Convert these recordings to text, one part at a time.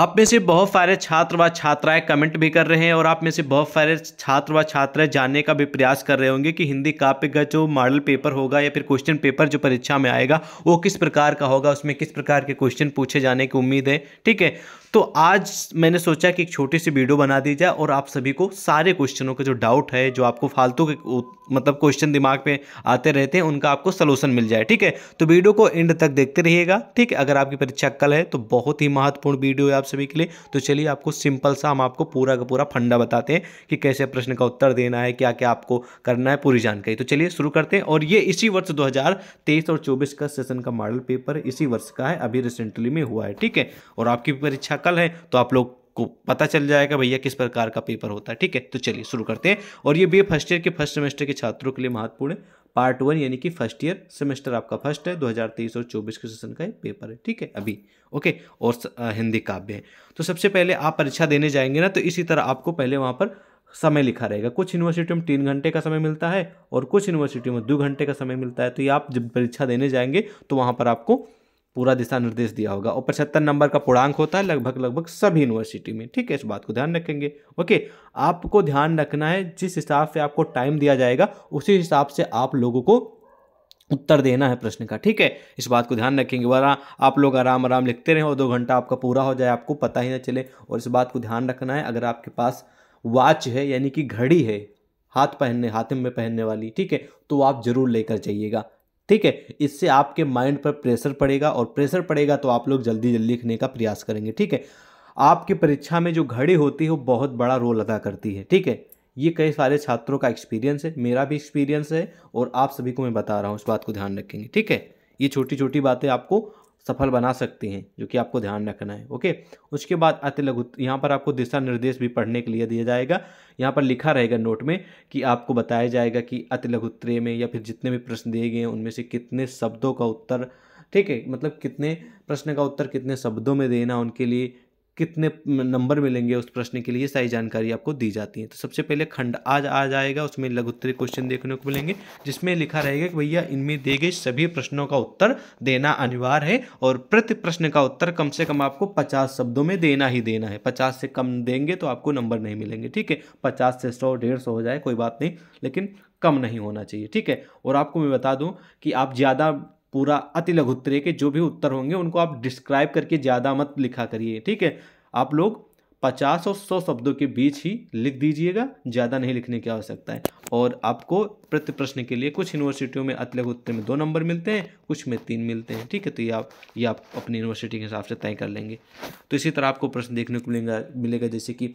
आप में से बहुत सारे छात्र व छात्राएं कमेंट भी कर रहे हैं और आप में से बहुत सारे छात्र व छात्राएं जानने का भी प्रयास कर रहे होंगे कि हिंदी काव्य का जो मॉडल पेपर होगा या फिर क्वेश्चन पेपर जो परीक्षा में आएगा वो किस प्रकार का होगा उसमें किस प्रकार के क्वेश्चन पूछे जाने की उम्मीद है ठीक है तो आज मैंने सोचा कि एक छोटी सी वीडियो बना दी जाए और आप सभी को सारे क्वेश्चनों का जो डाउट है जो आपको फालतू के मतलब क्वेश्चन दिमाग में आते रहते हैं उनका आपको सलूशन मिल जाए ठीक है तो वीडियो को एंड तक देखते रहिएगा ठीक है अगर आपकी परीक्षा कल है तो बहुत ही महत्वपूर्ण वीडियो है आप सभी के लिए तो चलिए आपको सिंपल सा हम आपको पूरा का पूरा फंडा बताते हैं कि कैसे प्रश्न का उत्तर देना है क्या क्या आपको करना है पूरी जानकारी तो चलिए शुरू करते हैं और ये इसी वर्ष दो और चौबीस का सेशन का मॉडल पेपर इसी वर्ष का है अभी रिसेंटली में हुआ है ठीक है और आपकी परीक्षा शकल है तो आप लोग को पता चल जाएगा भैया किस प्रकार का पेपर होता है ठीक है तो चलिए शुरू करते हैं और ये बी फर्स्ट ईयर के फर्स्ट सेमेस्टर के छात्रों के लिए महत्वपूर्ण है पार्ट वन यानी कि फर्स्ट ईयर सेमेस्टर आपका फर्स्ट है 2023 और 24 के सेशन का पेपर है ठीक है अभी ओके और स, आ, हिंदी काव्य है तो सबसे पहले आप परीक्षा देने जाएंगे ना तो इसी तरह आपको पहले वहाँ पर समय लिखा रहेगा कुछ यूनिवर्सिटी में तीन घंटे का समय मिलता है और कुछ यूनिवर्सिटी में दो घंटे का समय मिलता है तो ये आप जब परीक्षा देने जाएंगे तो वहाँ पर आपको पूरा दिशा निर्देश दिया होगा और पचहत्तर नंबर का पूर्णांक होता है लगभग लगभग सभी यूनिवर्सिटी में ठीक है इस बात को ध्यान रखेंगे ओके आपको ध्यान रखना है जिस हिसाब से आपको टाइम दिया जाएगा उसी हिसाब से आप लोगों को उत्तर देना है प्रश्न का ठीक है इस बात को ध्यान रखेंगे वरना आप लोग आराम आराम लिखते रहें और दो घंटा आपका पूरा हो जाए आपको पता ही ना चले और इस बात को ध्यान रखना है अगर आपके पास वॉच है यानी कि घड़ी है हाथ पहनने हाथ में पहनने वाली ठीक है तो आप ज़रूर लेकर जाइएगा ठीक है इससे आपके माइंड पर प्रेशर पड़ेगा और प्रेशर पड़ेगा तो आप लोग जल्दी जल्दी लिखने का प्रयास करेंगे ठीक है आपकी परीक्षा में जो घड़ी होती है वो बहुत बड़ा रोल अदा करती है ठीक है ये कई सारे छात्रों का एक्सपीरियंस है मेरा भी एक्सपीरियंस है और आप सभी को मैं बता रहा हूँ इस बात को ध्यान रखेंगे ठीक है ये छोटी छोटी बातें आपको सफल बना सकते हैं जो कि आपको ध्यान रखना है ओके उसके बाद अति लघु यहाँ पर आपको दिशा निर्देश भी पढ़ने के लिए दिया जाएगा यहाँ पर लिखा रहेगा नोट में कि आपको बताया जाएगा कि अति लघुत्तरीय में या फिर जितने भी प्रश्न दिए गए हैं उनमें से कितने शब्दों का उत्तर ठीक है मतलब कितने प्रश्न का उत्तर कितने शब्दों में देना उनके लिए कितने नंबर मिलेंगे उस प्रश्न के लिए सारी जानकारी आपको दी जाती है तो सबसे पहले खंड आज आ जाएगा उसमें लघुत्तरी क्वेश्चन देखने को मिलेंगे जिसमें लिखा रहेगा कि भैया इनमें दिए गए सभी प्रश्नों का उत्तर देना अनिवार्य है और प्रति प्रश्न का उत्तर कम से कम आपको पचास शब्दों में देना ही देना है पचास से कम देंगे तो आपको नंबर नहीं मिलेंगे ठीक है पचास से सौ डेढ़ सौ हो जाए कोई बात नहीं लेकिन कम नहीं होना चाहिए ठीक है और आपको मैं बता दूं कि आप ज़्यादा पूरा अति लघुत्तरीय के जो भी उत्तर होंगे उनको आप डिस्क्राइब करके ज़्यादा मत लिखा करिए ठीक है आप लोग पचास और सौ शब्दों के बीच ही लिख दीजिएगा ज़्यादा नहीं लिखने की आवश्यकता है और आपको प्रति प्रश्न के लिए कुछ यूनिवर्सिटियों में अतलग उत्तर में दो नंबर मिलते हैं कुछ में तीन मिलते हैं ठीक है तो ये आप ये आप अपनी यूनिवर्सिटी के हिसाब से तय कर लेंगे तो इसी तरह आपको प्रश्न देखने को मिलेगा मिलेगा जैसे कि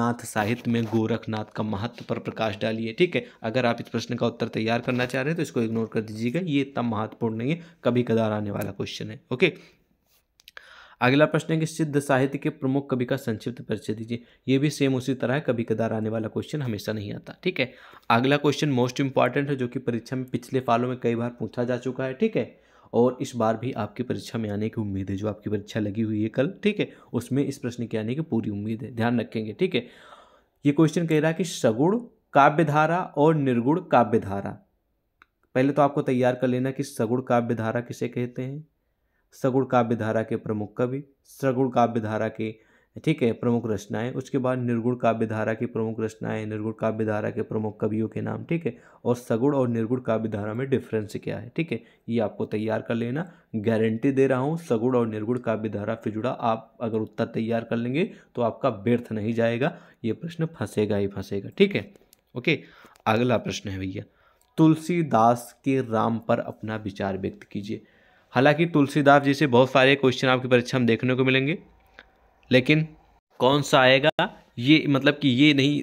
नाथ साहित्य में गोरखनाथ का महत्व पर प्रकाश डालिए ठीक है अगर आप इस प्रश्न का उत्तर तैयार करना चाह रहे हैं तो इसको इग्नोर कर दीजिएगा ये इतना महत्वपूर्ण नहीं है कभी कदार आने वाला क्वेश्चन है ओके अगला प्रश्न है कि सिद्ध साहित्य के प्रमुख कवि का संक्षिप्त परिचय दीजिए ये भी सेम उसी तरह है कभी कदार आने वाला क्वेश्चन हमेशा नहीं आता ठीक है अगला क्वेश्चन मोस्ट इंपॉर्टेंट है जो कि परीक्षा में पिछले सालों में कई बार पूछा जा चुका है ठीक है और इस बार भी आपकी परीक्षा में आने की उम्मीद है जो आपकी परीक्षा लगी हुई है कल ठीक है उसमें इस प्रश्न के आने की पूरी उम्मीद है ध्यान रखेंगे ठीक है ये क्वेश्चन कह रहा है कि सगुण काव्यधारा और निर्गुण काव्यधारा पहले तो आपको तैयार कर लेना कि सगुण काव्यधारा किसे कहते हैं सगुण काव्यधारा के प्रमुख कवि सगुण काव्यधारा के ठीक है प्रमुख रचनाएं उसके बाद निर्गुण काव्यधारा की प्रमुख रचनाएं निर्गुण काव्यधारा के प्रमुख कवियों के नाम ठीक है और सगुण और निर्गुण काव्यधारा में डिफरेंस क्या है ठीक है ये आपको तैयार कर लेना गारंटी दे रहा हूँ सगुण और निर्गुण काव्यधारा से जुड़ा आप अगर उत्तर तैयार कर लेंगे तो आपका व्यर्थ नहीं जाएगा ये प्रश्न फंसेगा ही फंसेगा ठीक है ओके अगला प्रश्न है भैया तुलसीदास के राम पर अपना विचार व्यक्त कीजिए हालांकि तुलसीदास जी से बहुत सारे क्वेश्चन आपकी परीक्षा में देखने को मिलेंगे लेकिन कौन सा आएगा ये मतलब कि ये नहीं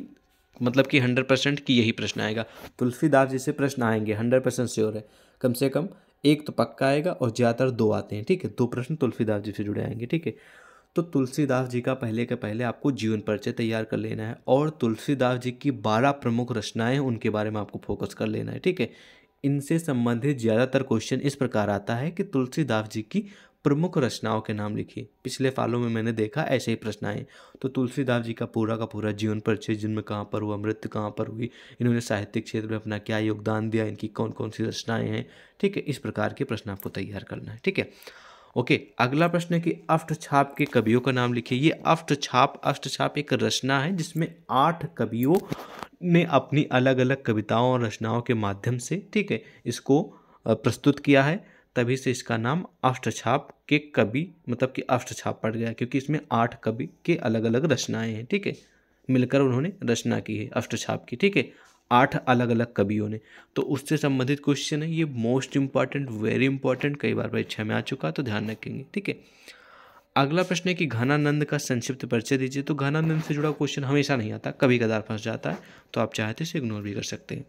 मतलब कि हंड्रेड परसेंट कि यही प्रश्न आएगा तुलसीदास जी से प्रश्न आएंगे हंड्रेड परसेंट श्योर है कम से कम एक तो पक्का आएगा और ज़्यादातर दो आते हैं ठीक है दो प्रश्न तुलसीदास जी से जुड़े आएंगे ठीक है तो तुलसीदास जी का पहले के पहले आपको जीवन परिचय तैयार कर लेना है और तुलसीदास जी की बारह प्रमुख रचनाएं उनके बारे में आपको फोकस कर लेना है ठीक है इनसे संबंधित ज़्यादातर क्वेश्चन इस प्रकार आता है कि तुलसीदास जी की प्रमुख रचनाओं के नाम लिखिए पिछले सालों में मैंने देखा ऐसे ही प्रश्न आए तो तुलसीदास जी का पूरा का पूरा जीवन परिचय जिनमें कहाँ पर हुआ मृत्यु कहाँ पर हुई इन्होंने साहित्य क्षेत्र में अपना क्या योगदान दिया इनकी कौन कौन सी रचनाएं हैं ठीक है इस प्रकार के प्रश्न आपको तैयार करना है ठीक है ओके अगला प्रश्न है कि अष्ट छाप के कवियों का नाम लिखिए ये अष्ट छाप अष्ट छाप एक रचना है जिसमें आठ कवियों ने अपनी अलग अलग कविताओं और रचनाओं के माध्यम से ठीक है इसको प्रस्तुत किया है तभी से इसका नाम अष्टछाप के कवि मतलब कि अष्टछाप पड़ गया क्योंकि इसमें आठ कवि के अलग अलग रचनाएं हैं ठीक है मिलकर उन्होंने रचना की है अष्टछाप की ठीक है आठ अलग अलग कवियों ने तो उससे संबंधित क्वेश्चन है ये मोस्ट इम्पॉर्टेंट वेरी इंपॉर्टेंट कई बार परीक्षा में आ चुका तो ध्यान रखेंगे ठीक है अगला प्रश्न है कि घनानंद का संक्षिप्त परिचय दीजिए तो घनानंद से जुड़ा क्वेश्चन हमेशा नहीं आता कभी कदार फंस जाता है तो आप चाहते इसे इग्नोर भी कर सकते हैं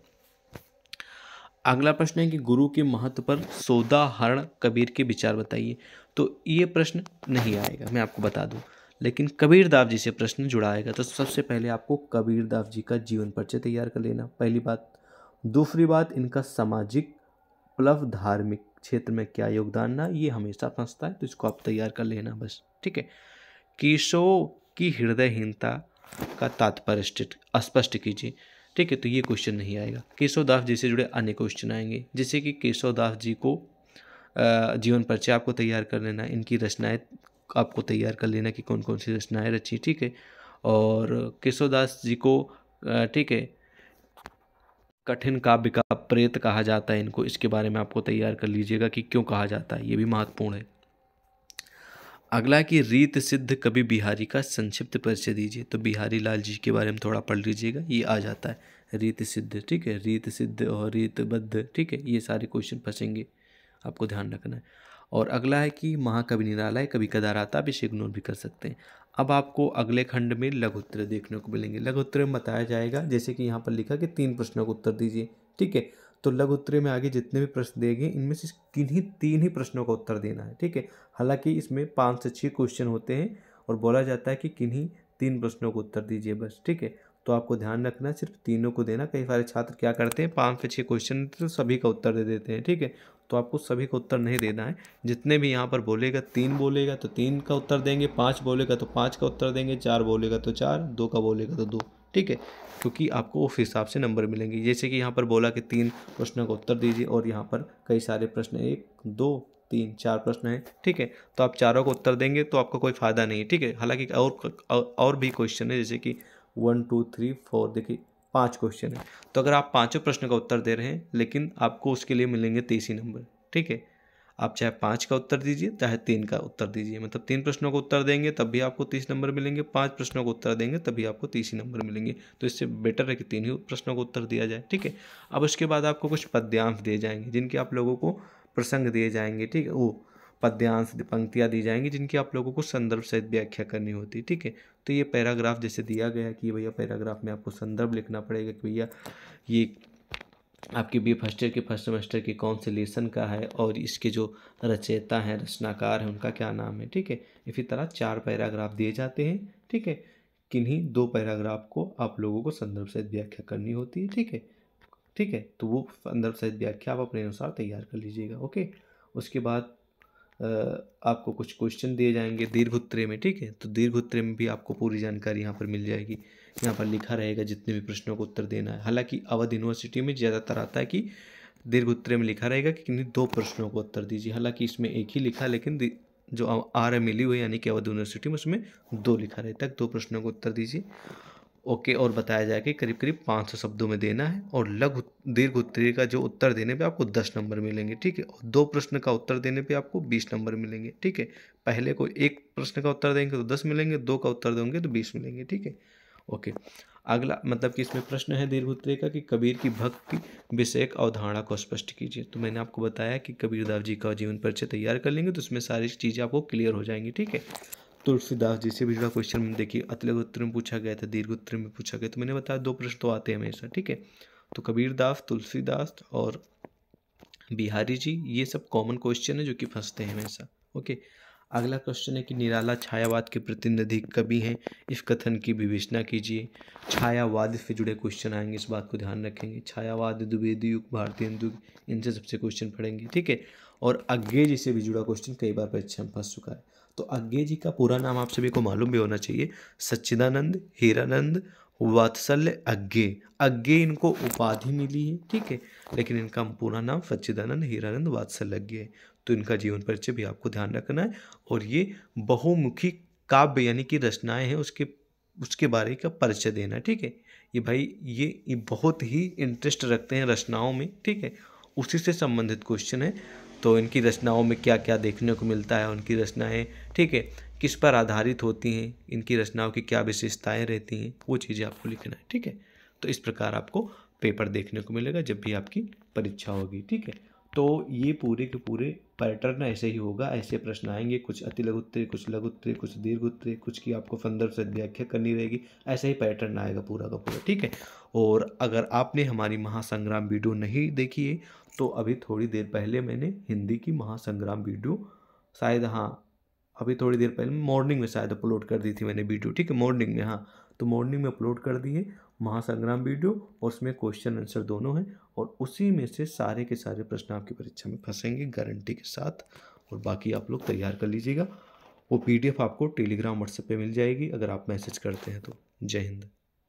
अगला प्रश्न है कि गुरु के महत्व पर सोदाहरण कबीर के विचार बताइए तो ये प्रश्न नहीं आएगा मैं आपको बता दूं लेकिन कबीर दाव जी से प्रश्न जुड़ा आएगा तो सबसे पहले आपको कबीर दाव जी का जीवन परिचय तैयार कर लेना पहली बात दूसरी बात इनका सामाजिक प्लव धार्मिक क्षेत्र में क्या योगदान रहा ये हमेशा फंसता है तो इसको आप तैयार कर लेना बस ठीक है किशो की हृदयहीनता का तात्पर्य स्पष्ट कीजिए ठीक है तो ये क्वेश्चन नहीं आएगा केशव दास जी से जुड़े अन्य क्वेश्चन आएंगे जैसे कि केशव दास जी को जीवन परिचय आपको तैयार कर लेना इनकी रचनाएं आपको तैयार कर लेना कि कौन कौन सी रचनाएं रची ठीक है और केशव दास जी को ठीक है कठिन काव्य का प्रेत कहा जाता है इनको इसके बारे में आपको तैयार कर लीजिएगा कि क्यों कहा जाता है ये भी महत्वपूर्ण है अगला कि रीत सिद्ध कवि बिहारी का संक्षिप्त परिचय दीजिए तो बिहारी लाल जी के बारे में थोड़ा पढ़ लीजिएगा ये आ जाता है रीत सिद्ध ठीक है रीत सिद्ध और रीतबद्ध ठीक है ये सारे क्वेश्चन फंसेंगे आपको ध्यान रखना है और अगला है कि महाकवि निराला है कभी कदार आता आप इसे इग्नोर भी कर सकते हैं अब आपको अगले खंड में उत्तर देखने को मिलेंगे उत्तर में बताया जाएगा जैसे कि यहाँ पर लिखा कि तीन प्रश्नों को उत्तर दीजिए ठीक है तो लघु उत्तर में आगे जितने भी प्रश्न देंगे इनमें से किन्हीं तीन ही प्रश्नों का उत्तर देना है ठीक है हालांकि इसमें पाँच से छः क्वेश्चन होते हैं और बोला जाता है कि किन्हीं तीन प्रश्नों को उत्तर दीजिए बस ठीक है तो आपको ध्यान रखना सिर्फ तीनों को देना कई सारे छात्र क्या करते हैं पाँच से छः क्वेश्चन तो सभी का उत्तर दे देते हैं ठीक है तो आपको सभी को उत्तर नहीं देना है जितने भी यहाँ पर बोलेगा तीन बोलेगा तो तीन का उत्तर देंगे पाँच बोलेगा तो पाँच का उत्तर देंगे चार बोलेगा तो चार दो का बोलेगा तो दो ठीक है क्योंकि आपको उस हिसाब से नंबर मिलेंगे जैसे कि यहाँ पर बोला कि तीन प्रश्नों का उत्तर दीजिए और यहाँ पर कई सारे प्रश्न एक दो तीन चार प्रश्न हैं ठीक है तो आप चारों को उत्तर देंगे तो आपका कोई फ़ायदा नहीं है ठीक है हालांकि और और भी क्वेश्चन है जैसे कि वन टू थ्री फोर देखिए पाँच क्वेश्चन है तो अगर आप पाँचों प्रश्न का उत्तर दे रहे हैं लेकिन आपको उसके लिए मिलेंगे तेईस नंबर ठीक है आप चाहे पाँच का उत्तर दीजिए चाहे तीन का उत्तर दीजिए मतलब तीन प्रश्नों का उत्तर देंगे तब भी आपको तीस नंबर मिलेंगे पाँच प्रश्नों का उत्तर देंगे तभी आपको तीस ही नंबर मिलेंगे तो इससे बेटर है कि तीन ही प्रश्नों का उत्तर दिया जाए ठीक है अब उसके बाद आपको कुछ पद्यांश दिए जाएंगे जिनके आप लोगों को प्रसंग दिए जाएंगे ठीक है वो पद्यांश पंक्तियाँ दी जाएंगी जिनकी आप लोगों को संदर्भ सहित व्याख्या करनी होती है ठीक है तो ये पैराग्राफ जैसे दिया गया कि भैया पैराग्राफ में आपको संदर्भ लिखना पड़ेगा कि भैया ये आपके बी फर्स्ट ईयर के फर्स्ट सेमेस्टर के कौन से लेसन का है और इसके जो रचयिता हैं रचनाकार हैं उनका क्या नाम है ठीक है इसी तरह चार पैराग्राफ दिए जाते हैं ठीक है किन्हीं दो पैराग्राफ को आप लोगों को संदर्भ सहित व्याख्या करनी होती है ठीक है ठीक है तो वो संदर्भ सहित व्याख्या आप अपने अनुसार तैयार कर लीजिएगा ओके उसके बाद आपको कुछ क्वेश्चन दिए जाएंगे दीर्घ उत्तरे में ठीक है तो दीर्घ उत्तरे में भी आपको पूरी जानकारी यहाँ पर मिल जाएगी यहाँ पर लिखा रहेगा जितने भी प्रश्नों को उत्तर देना है हालांकि अवध यूनिवर्सिटी में ज़्यादातर आता है कि दीर्घ उत्तरे में लिखा रहेगा कि किन्हीं दो प्रश्नों को उत्तर दीजिए हालांकि इसमें एक ही लिखा लेकिन जो आर एम एल यानी कि अवध यूनिवर्सिटी में उसमें दो लिखा रहता है दो प्रश्नों को उत्तर दीजिए ओके और बताया जाए कि करीब करीब 500 शब्दों में देना है और लघु दीर्घ उत्तरी का जो उत्तर देने पे आपको 10 नंबर मिलेंगे ठीक है और दो प्रश्न का उत्तर देने पे आपको 20 नंबर मिलेंगे ठीक है पहले को एक प्रश्न का उत्तर देंगे तो 10 मिलेंगे दो का उत्तर देंगे तो 20 मिलेंगे ठीक है ओके अगला मतलब कि इसमें प्रश्न है दीर्घ उत्तरी का कि कबीर की भक्ति विषयक अवधारणा को स्पष्ट कीजिए तो मैंने आपको बताया कि कबीरदास जी का जीवन परिचय तैयार कर लेंगे तो उसमें सारी चीज़ें आपको क्लियर हो जाएंगी ठीक है तुलसीदास जी से जुड़ा क्वेश्चन देखिए अतलग उत्तर में पूछा गया था दीर्घ उत्तर में पूछा गया तो मैंने बताया दो प्रश्न तो आते हैं हमेशा ठीक है तो कबीरदास तुलसीदास और बिहारी जी ये सब कॉमन क्वेश्चन है जो कि फंसते हैं हमेशा ओके अगला क्वेश्चन है कि निराला छायावाद के प्रतिनिधि कभी हैं इस कथन की विवेचना कीजिए छायावाद से जुड़े क्वेश्चन आएंगे इस बात को ध्यान रखेंगे छायावाद द्विवेदी युग भारतीय हिंदू इनसे सबसे क्वेश्चन पढ़ेंगे ठीक है और अज्ञे जी से भी जुड़ा क्वेश्चन कई बार परीक्षा में फंस चुका है तो अज्ञे जी का पूरा नाम आप सभी को मालूम भी होना चाहिए सच्चिदानंद हीरानंद वात्सल्य अज्ञे अज्ञे इनको उपाधि मिली है ठीक है लेकिन इनका पूरा नाम सच्चिदानंद हीरानंद वात्सल्य अज्ञे है तो इनका जीवन परिचय भी आपको ध्यान रखना है और ये बहुमुखी काव्य यानी कि रचनाएं हैं उसके उसके बारे का परिचय देना ठीक है ये भाई ये, ये बहुत ही इंटरेस्ट रखते हैं रचनाओं में ठीक है उसी से संबंधित क्वेश्चन है तो इनकी रचनाओं में क्या क्या देखने को मिलता है उनकी रचनाएँ ठीक है किस पर आधारित होती हैं इनकी रचनाओं की क्या विशेषताएँ रहती हैं वो चीज़ें आपको लिखना है ठीक है तो इस प्रकार आपको पेपर देखने को मिलेगा जब भी आपकी परीक्षा होगी ठीक है तो ये पूरे के पूरे पैटर्न ऐसे ही होगा ऐसे प्रश्न आएंगे कुछ अति लघु उत्तरे कुछ लघुत्तरीय कुछ दीर्घ उत्तरे कुछ की आपको संदर्भ से व्याख्या करनी रहेगी ऐसा ही पैटर्न आएगा पूरा का पूरा ठीक है और अगर आपने हमारी महासंग्राम वीडियो नहीं देखी है तो अभी थोड़ी देर पहले मैंने हिंदी की महासंग्राम वीडियो शायद हाँ अभी थोड़ी देर पहले मॉर्निंग में शायद अपलोड कर दी थी मैंने वीडियो ठीक है मॉर्निंग में हाँ तो मॉर्निंग में अपलोड कर दिए महासंग्राम वीडियो और उसमें क्वेश्चन आंसर दोनों हैं और उसी में से सारे के सारे प्रश्न आपकी परीक्षा में फंसेंगे गारंटी के साथ और बाकी आप लोग तैयार कर लीजिएगा वो पीडीएफ आपको टेलीग्राम व्हाट्सएप पे मिल जाएगी अगर आप मैसेज करते हैं तो जय हिंद